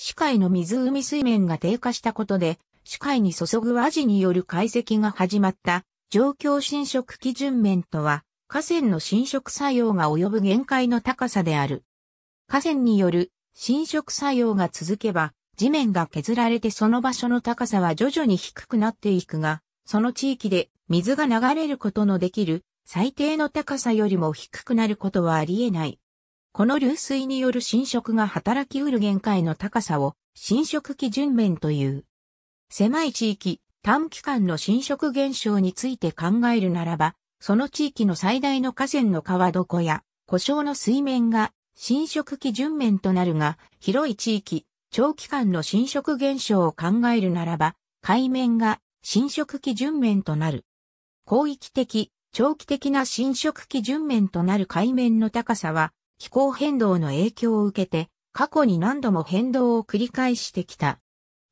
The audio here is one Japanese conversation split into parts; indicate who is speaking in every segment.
Speaker 1: 視界の湖水面が低下したことで、視界に注ぐアジによる
Speaker 2: 解析が始まった状況侵食基準面とは、河川の侵食作用が及ぶ限界の高さである。河川による侵食作用が続けば、地面が削られてその場所の高さは徐々に低くなっていくが、その地域で水が流れることのできる最低の高さよりも低くなることはあり得ない。この流水による侵食が働きうる限界の高さを侵食基準面という。狭い地域、短期間の侵食現象について考えるならば、その地域の最大の河川の川床や故障の水面が侵食基準面となるが、広い地域、長期間の侵食現象を考えるならば、海面が侵食基準面となる。広域的、長期的な侵食基準面となる海面の高さは、気候変動の影響を受けて、過去に何度も変動を繰り返してきた。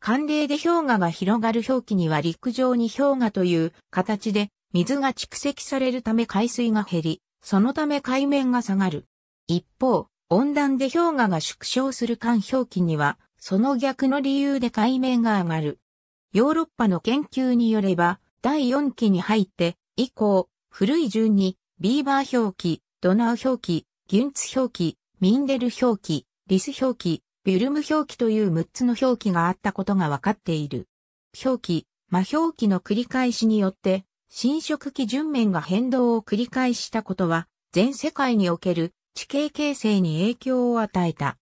Speaker 2: 寒冷で氷河が広がる表記には陸上に氷河という形で水が蓄積されるため海水が減り、そのため海面が下がる。一方、温暖で氷河が縮小する間氷期には、その逆の理由で海面が上がる。ヨーロッパの研究によれば、第4期に入って、以降、古い順に、ビーバー表記、ドナウ表記、ギュンツ表記、ミンデル表記、リス表記、ビュルム表記という6つの表記があったことが分かっている。表記、魔表記の繰り返しによって、侵食基準面が変動を繰り返したことは、全世界における地形形成に影響を与えた。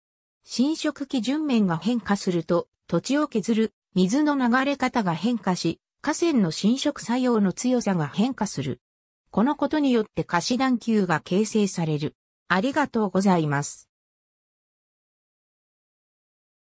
Speaker 2: 侵食基準面が変化すると、土地を削る、水の流れ方が変化し、河川の侵食作用の強さが変化する。このことによって貸し段級が形成
Speaker 1: される。ありがとうございます。